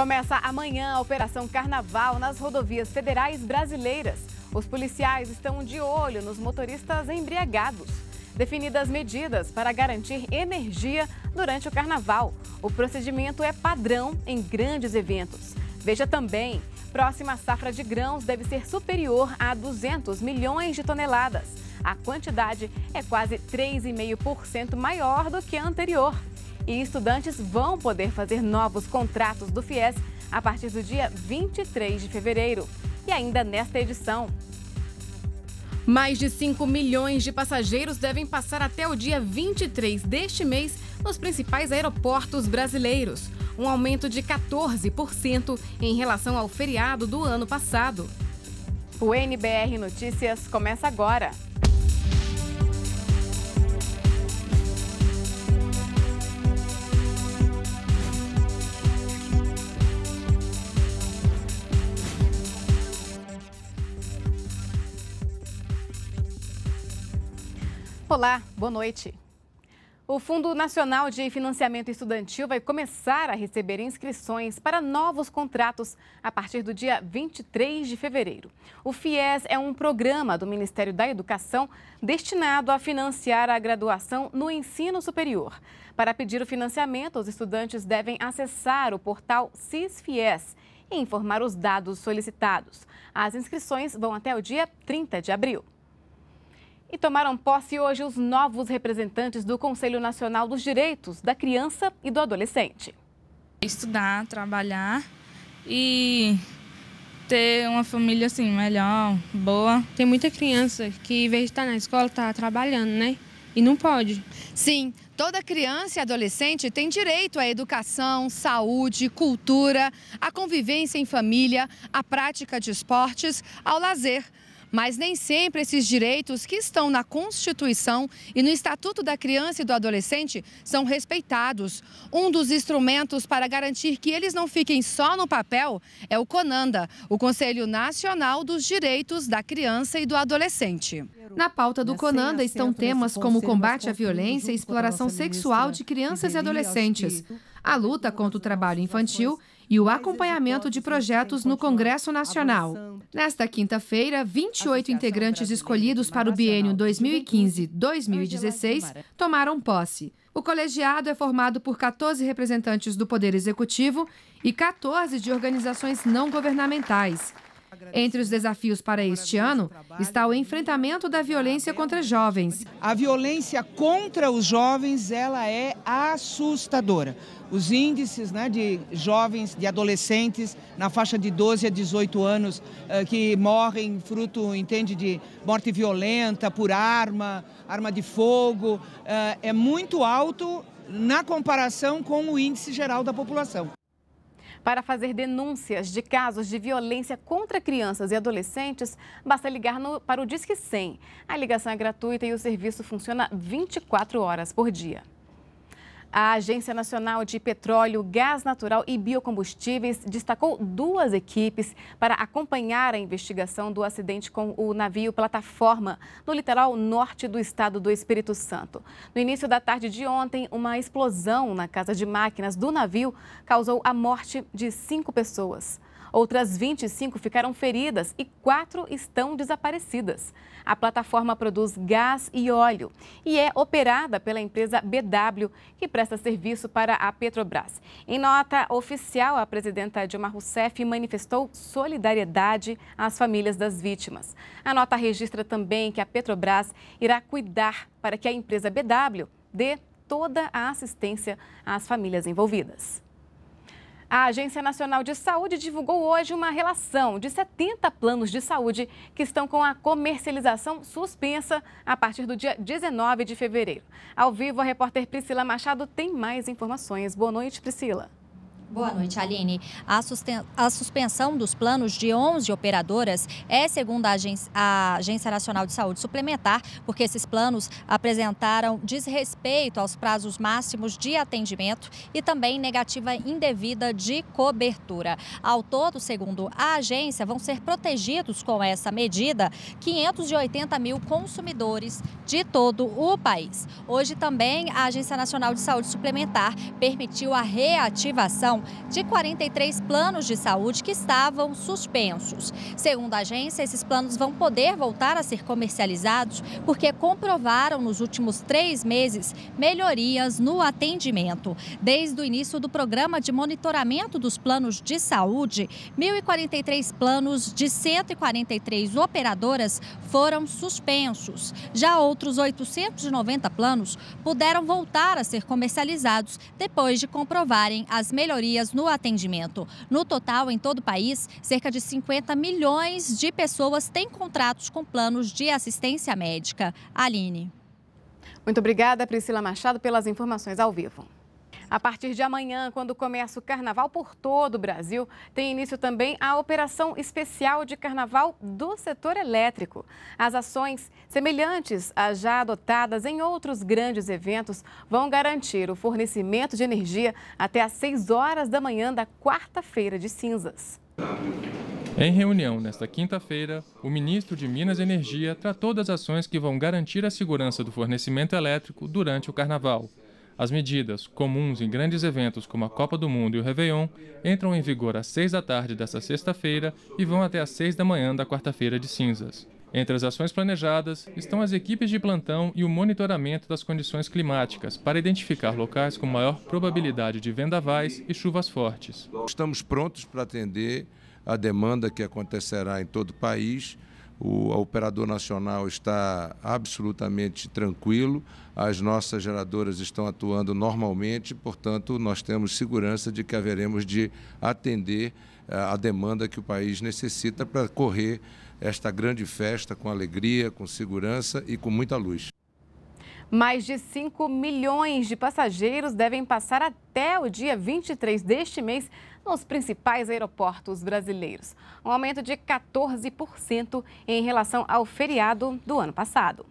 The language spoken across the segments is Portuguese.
Começa amanhã a Operação Carnaval nas rodovias federais brasileiras. Os policiais estão de olho nos motoristas embriagados. Definidas medidas para garantir energia durante o carnaval. O procedimento é padrão em grandes eventos. Veja também, próxima safra de grãos deve ser superior a 200 milhões de toneladas. A quantidade é quase 3,5% maior do que a anterior e estudantes vão poder fazer novos contratos do FIES a partir do dia 23 de fevereiro. E ainda nesta edição, mais de 5 milhões de passageiros devem passar até o dia 23 deste mês nos principais aeroportos brasileiros, um aumento de 14% em relação ao feriado do ano passado. O NBR Notícias começa agora. Olá, boa noite. O Fundo Nacional de Financiamento Estudantil vai começar a receber inscrições para novos contratos a partir do dia 23 de fevereiro. O FIES é um programa do Ministério da Educação destinado a financiar a graduação no ensino superior. Para pedir o financiamento, os estudantes devem acessar o portal CISFIES e informar os dados solicitados. As inscrições vão até o dia 30 de abril. E tomaram posse hoje os novos representantes do Conselho Nacional dos Direitos da Criança e do Adolescente. Estudar, trabalhar e ter uma família assim melhor, boa. Tem muita criança que, em vez de estar na escola, está trabalhando, né? E não pode. Sim, toda criança e adolescente tem direito à educação, saúde, cultura, à convivência em família, à prática de esportes, ao lazer. Mas nem sempre esses direitos que estão na Constituição e no Estatuto da Criança e do Adolescente são respeitados. Um dos instrumentos para garantir que eles não fiquem só no papel é o CONANDA, o Conselho Nacional dos Direitos da Criança e do Adolescente. Na pauta do CONANDA estão temas como combate à violência e exploração sexual de crianças e adolescentes, a luta contra o trabalho infantil e o acompanhamento de projetos no Congresso Nacional. Nesta quinta-feira, 28 integrantes escolhidos para o biênio 2015-2016 tomaram posse. O colegiado é formado por 14 representantes do Poder Executivo e 14 de organizações não governamentais. Entre os desafios para este ano está o enfrentamento da violência contra jovens. A violência contra os jovens ela é assustadora. Os índices né, de jovens, de adolescentes na faixa de 12 a 18 anos eh, que morrem fruto, entende, de morte violenta por arma, arma de fogo, eh, é muito alto na comparação com o índice geral da população. Para fazer denúncias de casos de violência contra crianças e adolescentes, basta ligar no, para o Disque 100. A ligação é gratuita e o serviço funciona 24 horas por dia. A Agência Nacional de Petróleo, Gás Natural e Biocombustíveis destacou duas equipes para acompanhar a investigação do acidente com o navio plataforma no litoral norte do estado do Espírito Santo. No início da tarde de ontem, uma explosão na casa de máquinas do navio causou a morte de cinco pessoas. Outras 25 ficaram feridas e quatro estão desaparecidas. A plataforma produz gás e óleo e é operada pela empresa BW, que presta serviço para a Petrobras. Em nota oficial, a presidenta Dilma Rousseff manifestou solidariedade às famílias das vítimas. A nota registra também que a Petrobras irá cuidar para que a empresa BW dê toda a assistência às famílias envolvidas. A Agência Nacional de Saúde divulgou hoje uma relação de 70 planos de saúde que estão com a comercialização suspensa a partir do dia 19 de fevereiro. Ao vivo, a repórter Priscila Machado tem mais informações. Boa noite, Priscila. Boa noite, Aline. A, a, suspensão dos planos de 11 operadoras é, segundo a a agência, Nacional de Saúde Suplementar, porque esses planos apresentaram desrespeito aos prazos máximos de atendimento e também negativa indevida de cobertura. Ao todo, segundo a agência, vão ser protegidos com essa medida 580 mil consumidores de todo o país. Hoje também a Agência Nacional de Saúde Suplementar permitiu a reativação de 43 planos de saúde que estavam suspensos. Segundo a agência, esses planos vão poder voltar a ser comercializados porque comprovaram nos últimos três meses melhorias no atendimento. Desde o início do programa de monitoramento dos planos de saúde, 1.043 planos de 143 operadoras foram suspensos. Já outros 890 planos puderam voltar a ser comercializados depois de comprovarem as melhorias melhorias no atendimento. No total, em todo o país, cerca de 50 milhões de pessoas têm contratos com planos de assistência médica. Aline. Muito obrigada, Priscila Machado, pelas informações ao vivo. A partir de amanhã, quando começa o carnaval por todo o Brasil, tem início também a operação especial de carnaval do setor elétrico. As ações, semelhantes às já adotadas em outros grandes eventos, vão garantir o fornecimento de energia até às 6 horas da manhã da quarta-feira de cinzas. Em reunião nesta quinta-feira, o ministro de Minas e Energia tratou das ações que vão garantir a segurança do fornecimento elétrico durante o carnaval. As medidas, comuns em grandes eventos como a Copa do Mundo e o Réveillon, entram em vigor às 6 da tarde desta sexta-feira e vão até às 6 da manhã da quarta-feira de cinzas. Entre as ações planejadas estão as equipes de plantão e o monitoramento das condições climáticas para identificar locais com maior probabilidade de vendavais e chuvas fortes. Estamos prontos para atender a demanda que acontecerá em todo o país o operador nacional está absolutamente tranquilo, as nossas geradoras estão atuando normalmente, portanto, nós temos segurança de que haveremos de atender eh, a demanda que o país necessita para correr esta grande festa com alegria, com segurança e com muita luz. Mais de 5 milhões de passageiros devem passar até o dia 23 deste mês nos principais aeroportos brasileiros, um aumento de 14% em relação ao feriado do ano passado.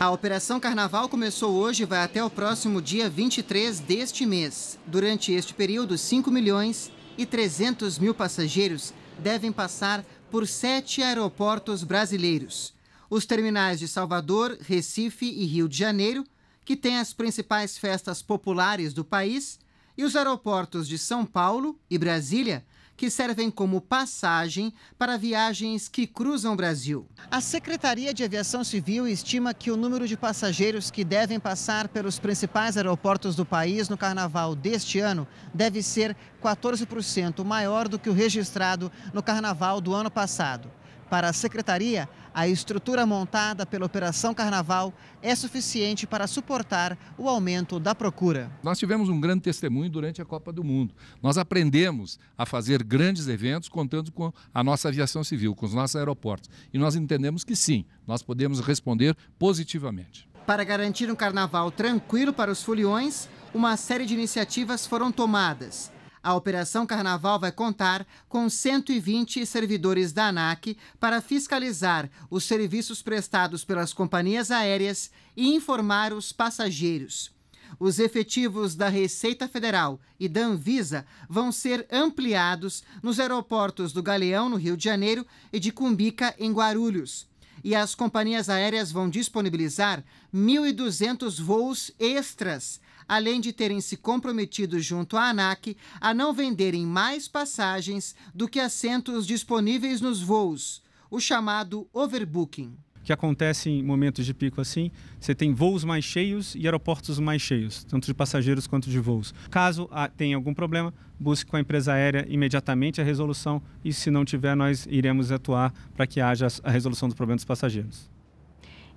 A Operação Carnaval começou hoje e vai até o próximo dia 23 deste mês. Durante este período, 5 milhões e 300 mil passageiros devem passar por sete aeroportos brasileiros. Os terminais de Salvador, Recife e Rio de Janeiro, que têm as principais festas populares do país, e os aeroportos de São Paulo e Brasília que servem como passagem para viagens que cruzam o Brasil. A Secretaria de Aviação Civil estima que o número de passageiros que devem passar pelos principais aeroportos do país no carnaval deste ano deve ser 14% maior do que o registrado no carnaval do ano passado. Para a Secretaria, a estrutura montada pela Operação Carnaval é suficiente para suportar o aumento da procura. Nós tivemos um grande testemunho durante a Copa do Mundo. Nós aprendemos a fazer grandes eventos contando com a nossa aviação civil, com os nossos aeroportos. E nós entendemos que sim, nós podemos responder positivamente. Para garantir um carnaval tranquilo para os foliões, uma série de iniciativas foram tomadas. A Operação Carnaval vai contar com 120 servidores da ANAC para fiscalizar os serviços prestados pelas companhias aéreas e informar os passageiros. Os efetivos da Receita Federal e da Anvisa vão ser ampliados nos aeroportos do Galeão, no Rio de Janeiro, e de Cumbica, em Guarulhos e as companhias aéreas vão disponibilizar 1.200 voos extras, além de terem se comprometido junto à ANAC a não venderem mais passagens do que assentos disponíveis nos voos, o chamado overbooking que acontece em momentos de pico assim. Você tem voos mais cheios e aeroportos mais cheios, tanto de passageiros quanto de voos. Caso ah, tenha algum problema, busque com a empresa aérea imediatamente a resolução e, se não tiver, nós iremos atuar para que haja a resolução do problema dos passageiros.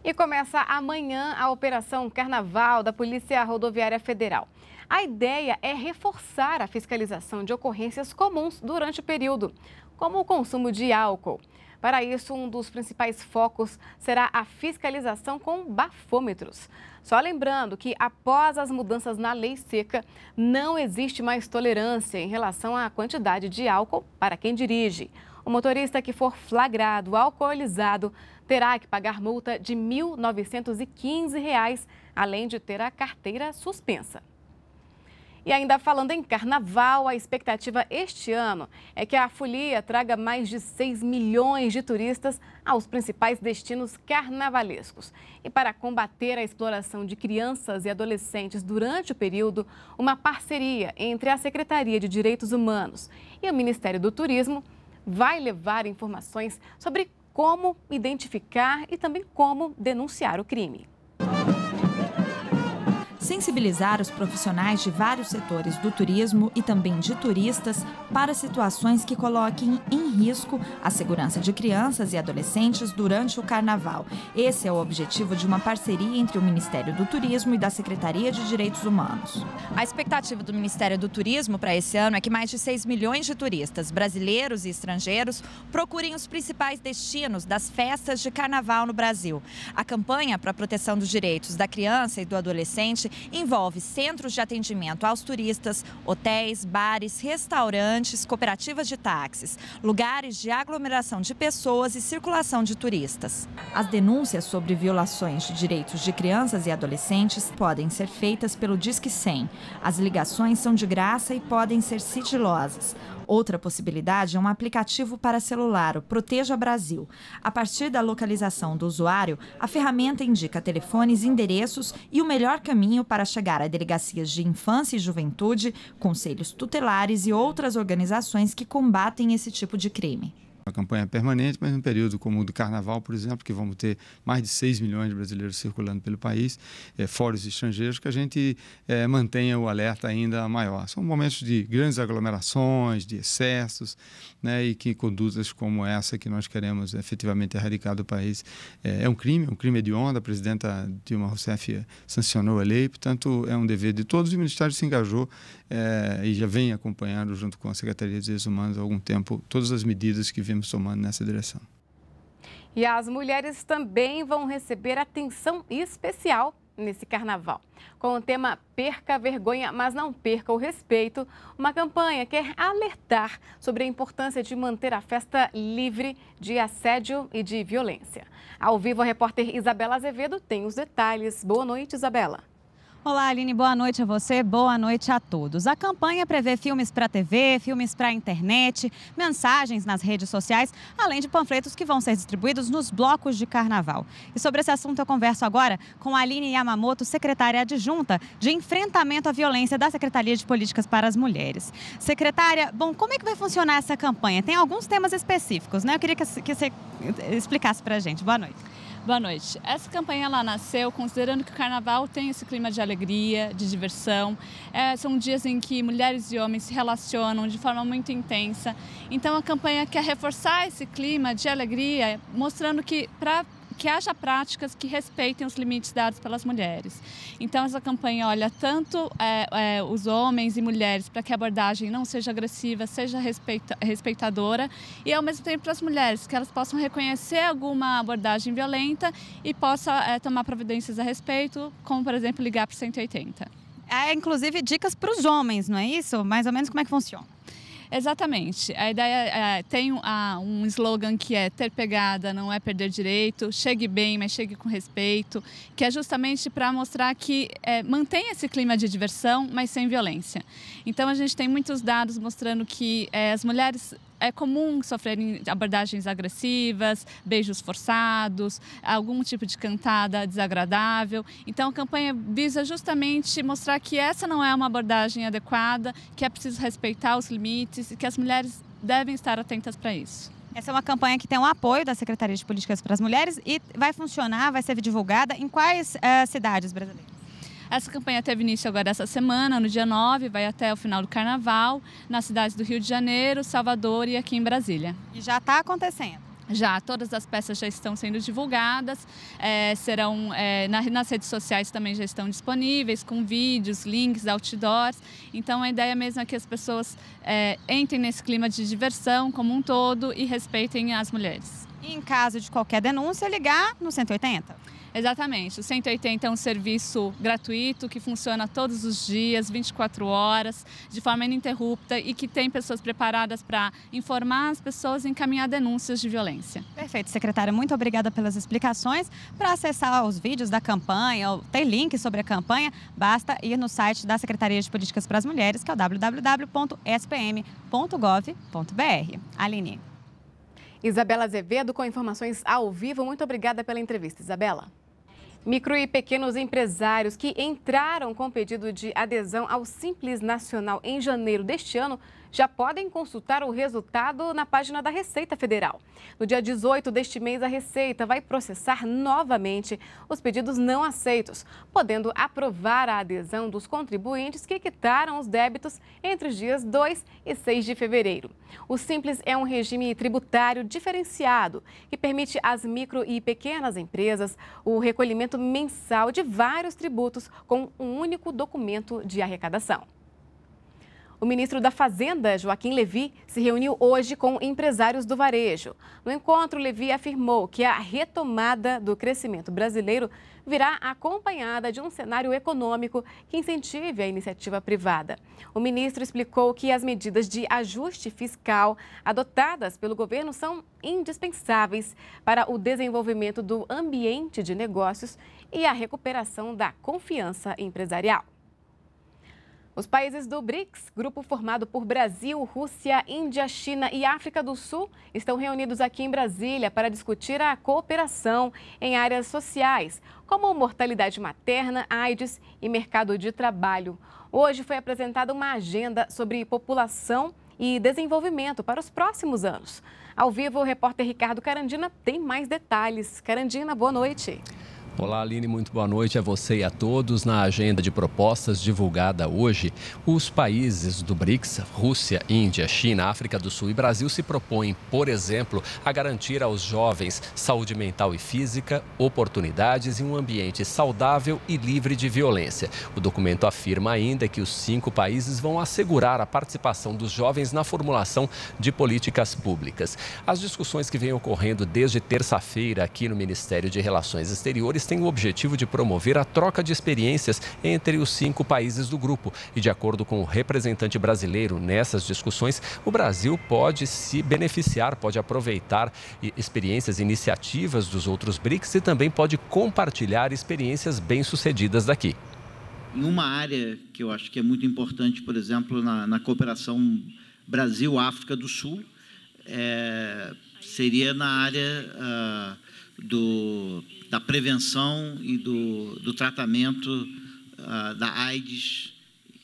E começa amanhã a Operação Carnaval da Polícia Rodoviária Federal. A ideia é reforçar a fiscalização de ocorrências comuns durante o período, como o consumo de álcool. Para isso, um dos principais focos será a fiscalização com bafômetros. Só lembrando que, após as mudanças na lei seca, não existe mais tolerância em relação à quantidade de álcool para quem dirige. O motorista que for flagrado alcoolizado terá que pagar multa de R$ 1.915, além de ter a carteira suspensa. E ainda falando em carnaval, a expectativa este ano é que a folia traga mais de 6 milhões de turistas aos principais destinos carnavalescos. E para combater a exploração de crianças e adolescentes durante o período, uma parceria entre a Secretaria de Direitos Humanos e o Ministério do Turismo vai levar informações sobre como identificar e também como denunciar o crime sensibilizar os profissionais de vários setores do turismo e também de turistas para situações que coloquem em risco a segurança de crianças e adolescentes durante o carnaval. Esse é o objetivo de uma parceria entre o Ministério do Turismo e da Secretaria de Direitos Humanos. A expectativa do Ministério do Turismo para esse ano é que mais de 6 milhões de turistas, brasileiros e estrangeiros, procurem os principais destinos das festas de carnaval no Brasil. A campanha para a proteção dos direitos da criança e do adolescente envolve centros de atendimento aos turistas, hotéis, bares, restaurantes, cooperativas de táxis, lugares de aglomeração de pessoas e circulação de turistas. As denúncias sobre violações de direitos de crianças e adolescentes podem ser feitas pelo Disque 100. As ligações são de graça e podem ser sigilosas. Outra possibilidade é um aplicativo para celular, o Proteja Brasil. A partir da localização do usuário, a ferramenta indica telefones, endereços e o melhor caminho para chegar a delegacias de infância e juventude, conselhos tutelares e outras organizações que combatem esse tipo de crime. Uma campanha permanente, mas num período como o do Carnaval, por exemplo, que vamos ter mais de 6 milhões de brasileiros circulando pelo país, é, fora os estrangeiros, que a gente é, mantenha o alerta ainda maior. São momentos de grandes aglomerações, de excessos, né, e que condutas como essa que nós queremos efetivamente erradicar do país é, é um crime, é um crime hediondo. A presidenta Dilma Rousseff sancionou a lei, portanto, é um dever de todos. O Ministério se engajou é, e já vem acompanhando, junto com a Secretaria de Direitos Humanos, há algum tempo, todas as medidas que vimos seguiremos somando nessa direção. E as mulheres também vão receber atenção especial nesse carnaval. Com o tema Perca a Vergonha, mas não perca o respeito, uma campanha quer alertar sobre a importância de manter a festa livre de assédio e de violência. Ao vivo, a repórter Isabela Azevedo tem os detalhes. Boa noite, Isabela. Olá, Aline, boa noite a você, boa noite a todos. A campanha prevê filmes para TV, filmes para internet, mensagens nas redes sociais, além de panfletos que vão ser distribuídos nos blocos de carnaval. E sobre esse assunto eu converso agora com a Aline Yamamoto, secretária adjunta de enfrentamento à violência da Secretaria de Políticas para as Mulheres. Secretária, bom, como é que vai funcionar essa campanha? Tem alguns temas específicos, né? Eu queria que você explicasse para a gente. Boa noite. Boa noite. Essa campanha ela nasceu considerando que o carnaval tem esse clima de alegria, de diversão. É, são dias em que mulheres e homens se relacionam de forma muito intensa. Então a campanha quer reforçar esse clima de alegria, mostrando que para que haja práticas que respeitem os limites dados pelas mulheres. Então, essa campanha olha tanto é, é, os homens e mulheres para que a abordagem não seja agressiva, seja respeita, respeitadora, e ao mesmo tempo para as mulheres, que elas possam reconhecer alguma abordagem violenta e possam é, tomar providências a respeito, como, por exemplo, ligar para 180. É, inclusive, dicas para os homens, não é isso? Mais ou menos como é que funciona? Exatamente. A ideia é, tem um slogan que é ter pegada, não é perder direito, chegue bem, mas chegue com respeito, que é justamente para mostrar que é, mantém esse clima de diversão, mas sem violência. Então a gente tem muitos dados mostrando que é, as mulheres é comum sofrerem abordagens agressivas, beijos forçados, algum tipo de cantada desagradável. Então a campanha visa justamente mostrar que essa não é uma abordagem adequada, que é preciso respeitar os limites e que as mulheres devem estar atentas para isso. Essa é uma campanha que tem o apoio da Secretaria de Políticas para as Mulheres e vai funcionar, vai ser divulgada em quais uh, cidades brasileiras? Essa campanha teve início agora essa semana, no dia 9, vai até o final do carnaval, nas cidades do Rio de Janeiro, Salvador e aqui em Brasília. E já está acontecendo? Já, todas as peças já estão sendo divulgadas, é, serão é, na, nas redes sociais também já estão disponíveis, com vídeos, links, outdoors. Então a ideia mesmo é que as pessoas é, entrem nesse clima de diversão como um todo e respeitem as mulheres. E em caso de qualquer denúncia, ligar no 180? Exatamente. O 180 é um serviço gratuito que funciona todos os dias, 24 horas, de forma ininterrupta e que tem pessoas preparadas para informar as pessoas e encaminhar denúncias de violência. Perfeito, secretária. Muito obrigada pelas explicações. Para acessar os vídeos da campanha, ou ter link sobre a campanha, basta ir no site da Secretaria de Políticas para as Mulheres, que é o www.spm.gov.br. Aline. Isabela Azevedo com informações ao vivo. Muito obrigada pela entrevista, Isabela. Micro e pequenos empresários que entraram com pedido de adesão ao Simples Nacional em janeiro deste ano já podem consultar o resultado na página da Receita Federal. No dia 18 deste mês, a Receita vai processar novamente os pedidos não aceitos, podendo aprovar a adesão dos contribuintes que quitaram os débitos entre os dias 2 e 6 de fevereiro. O Simples é um regime tributário diferenciado que permite às micro e pequenas empresas o recolhimento mensal de vários tributos com um único documento de arrecadação. O ministro da Fazenda, Joaquim Levi, se reuniu hoje com empresários do varejo. No encontro, Levi afirmou que a retomada do crescimento brasileiro virá acompanhada de um cenário econômico que incentive a iniciativa privada. O ministro explicou que as medidas de ajuste fiscal adotadas pelo governo são indispensáveis para o desenvolvimento do ambiente de negócios e a recuperação da confiança empresarial. Os países do BRICS, grupo formado por Brasil, Rússia, Índia, China e África do Sul, estão reunidos aqui em Brasília para discutir a cooperação em áreas sociais, como mortalidade materna, AIDS e mercado de trabalho. Hoje foi apresentada uma agenda sobre população e desenvolvimento para os próximos anos. Ao vivo, o repórter Ricardo Carandina tem mais detalhes. Carandina, boa noite. Olá, Aline, muito boa noite a você e a todos. Na agenda de propostas divulgada hoje, os países do BRICS, Rússia, Índia, China, África do Sul e Brasil, se propõem, por exemplo, a garantir aos jovens saúde mental e física, oportunidades e um ambiente saudável e livre de violência. O documento afirma ainda que os cinco países vão assegurar a participação dos jovens na formulação de políticas públicas. As discussões que vêm ocorrendo desde terça-feira aqui no Ministério de Relações Exteriores têm o objetivo de promover a troca de experiências entre os cinco países do grupo. E, de acordo com o representante brasileiro nessas discussões, o Brasil pode se beneficiar, pode aproveitar experiências e iniciativas dos outros BRICS e também pode compartilhar experiências bem-sucedidas daqui. Em uma área que eu acho que é muito importante, por exemplo, na, na cooperação Brasil-África do Sul, é, seria na área uh, do da prevenção e do, do tratamento uh, da AIDS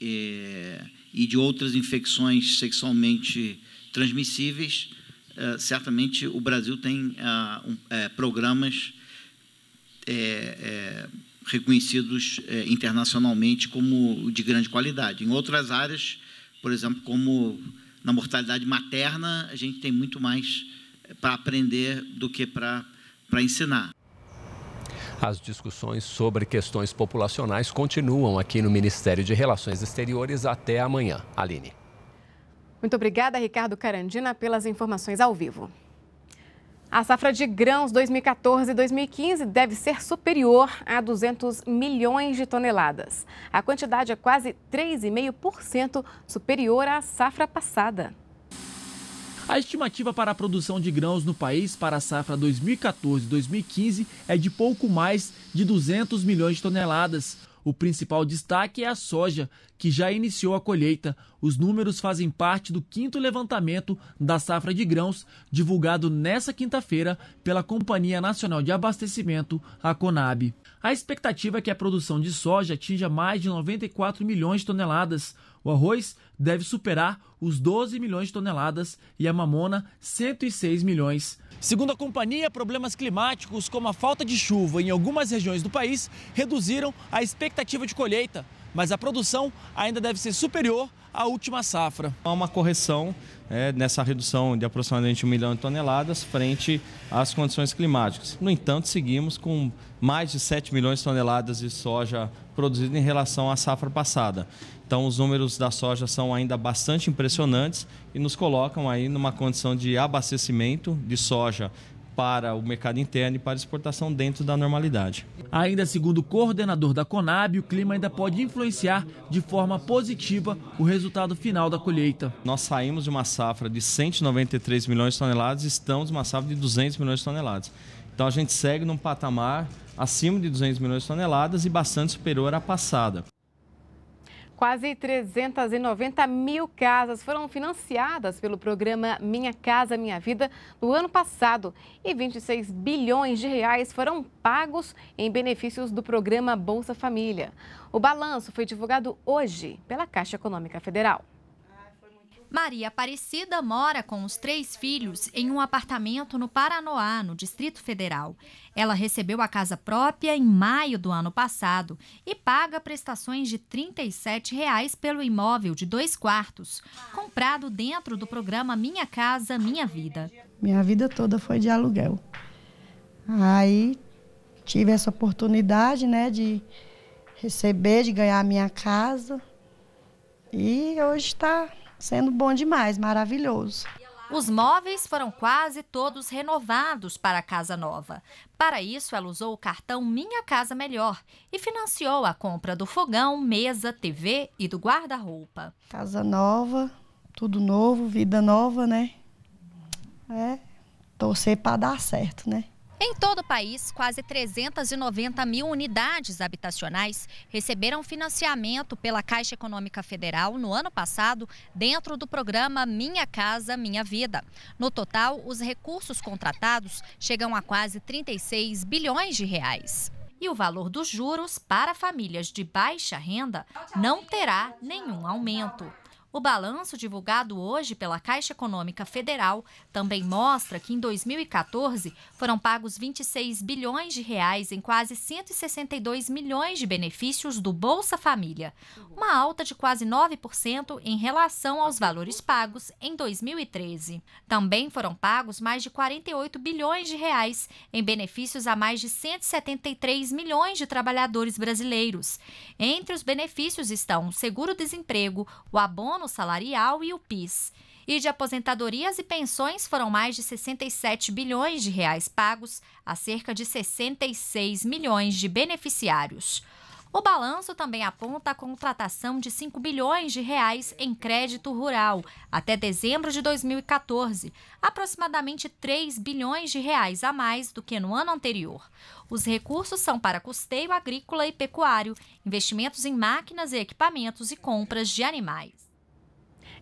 eh, e de outras infecções sexualmente transmissíveis, uh, certamente o Brasil tem uh, um, eh, programas reconhecidos internacionalmente como de grande qualidade. Em outras áreas, por exemplo, como na mortalidade materna, a gente tem muito mais para aprender do que para ensinar. As discussões sobre questões populacionais continuam aqui no Ministério de Relações Exteriores até amanhã. Aline. Muito obrigada, Ricardo Carandina, pelas informações ao vivo. A safra de grãos 2014-2015 deve ser superior a 200 milhões de toneladas. A quantidade é quase 3,5% superior à safra passada. A estimativa para a produção de grãos no país para a safra 2014-2015 é de pouco mais de 200 milhões de toneladas. O principal destaque é a soja, que já iniciou a colheita. Os números fazem parte do quinto levantamento da safra de grãos, divulgado nesta quinta-feira pela Companhia Nacional de Abastecimento, a Conab. A expectativa é que a produção de soja atinja mais de 94 milhões de toneladas, o arroz deve superar os 12 milhões de toneladas e a mamona 106 milhões. Segundo a companhia, problemas climáticos como a falta de chuva em algumas regiões do país reduziram a expectativa de colheita, mas a produção ainda deve ser superior à última safra. Há uma correção é, nessa redução de aproximadamente 1 milhão de toneladas frente às condições climáticas. No entanto, seguimos com mais de 7 milhões de toneladas de soja produzido em relação à safra passada. Então, os números da soja são ainda bastante impressionantes e nos colocam aí numa condição de abastecimento de soja para o mercado interno e para exportação dentro da normalidade. Ainda segundo o coordenador da Conab, o clima ainda pode influenciar de forma positiva o resultado final da colheita. Nós saímos de uma safra de 193 milhões de toneladas e estamos uma safra de 200 milhões de toneladas. Então a gente segue num patamar acima de 200 milhões de toneladas e bastante superior à passada. Quase 390 mil casas foram financiadas pelo programa Minha Casa Minha Vida no ano passado e 26 bilhões de reais foram pagos em benefícios do programa Bolsa Família. O balanço foi divulgado hoje pela Caixa Econômica Federal. Maria Aparecida mora com os três filhos em um apartamento no Paranoá, no Distrito Federal. Ela recebeu a casa própria em maio do ano passado e paga prestações de R$ 37 reais pelo imóvel de dois quartos, comprado dentro do programa Minha Casa Minha Vida. Minha vida toda foi de aluguel. Aí tive essa oportunidade, né, de receber, de ganhar a minha casa. E hoje está sendo bom demais, maravilhoso. Os móveis foram quase todos renovados para a casa nova. Para isso, ela usou o cartão Minha Casa Melhor e financiou a compra do fogão, mesa, TV e do guarda-roupa. Casa nova, tudo novo, vida nova, né? É, torcer para dar certo, né? Em todo o país, quase 390 mil unidades habitacionais receberam financiamento pela Caixa Econômica Federal no ano passado, dentro do programa Minha Casa Minha Vida. No total, os recursos contratados chegam a quase 36 bilhões de reais. E o valor dos juros para famílias de baixa renda não terá nenhum aumento. O balanço divulgado hoje pela Caixa Econômica Federal também mostra que em 2014 foram pagos 26 bilhões de reais em quase 162 milhões de benefícios do Bolsa Família, uma alta de quase 9% em relação aos valores pagos em 2013. Também foram pagos mais de 48 bilhões de reais em benefícios a mais de 173 milhões de trabalhadores brasileiros. Entre os benefícios estão o seguro-desemprego, o abono bônus salarial e o PIS. E de aposentadorias e pensões foram mais de 67 bilhões de reais pagos a cerca de 66 milhões de beneficiários. O balanço também aponta a contratação de 5 bilhões de reais em crédito rural até dezembro de 2014, aproximadamente 3 bilhões de reais a mais do que no ano anterior. Os recursos são para custeio agrícola e pecuário, investimentos em máquinas e equipamentos e compras de animais.